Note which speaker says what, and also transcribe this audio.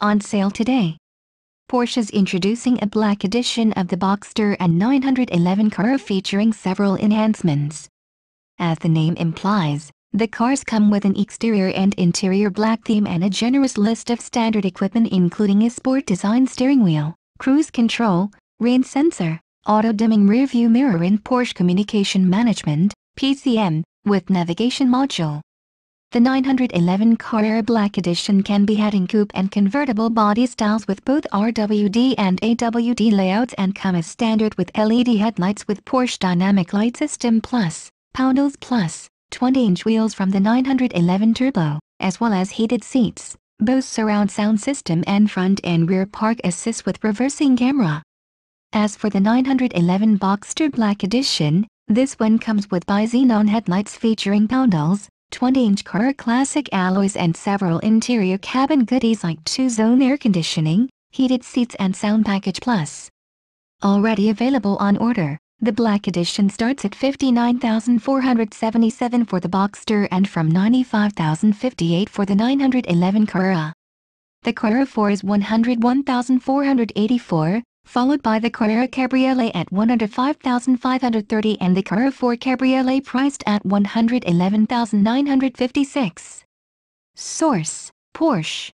Speaker 1: on sale today. Porsche's introducing a black edition of the Boxster and 911 car featuring several enhancements. As the name implies, the cars come with an exterior and interior black theme and a generous list of standard equipment including a sport design steering wheel, cruise control, rain sensor, auto-dimming rearview mirror and Porsche Communication Management, PCM, with navigation module. The 911 Carrera Black Edition can be had in coupe and convertible body styles with both RWD and AWD layouts and come as standard with LED headlights with Porsche Dynamic Light System Plus, Poundals Plus, 20-inch wheels from the 911 Turbo, as well as heated seats, Bose surround sound system and front and rear park assist with reversing camera. As for the 911 Boxster Black Edition, this one comes with bi-xenon headlights featuring poundals, 20-inch car classic alloys and several interior cabin goodies like two-zone air conditioning, heated seats and sound package plus. Already available on order, the Black Edition starts at 59477 for the Boxster and from 95058 for the 911 Carrera. The Carrera 4 is 101484 followed by the Carrera Cabriolet at 105,530 and the Carrera 4 Cabriolet priced at 111,956. Source, Porsche.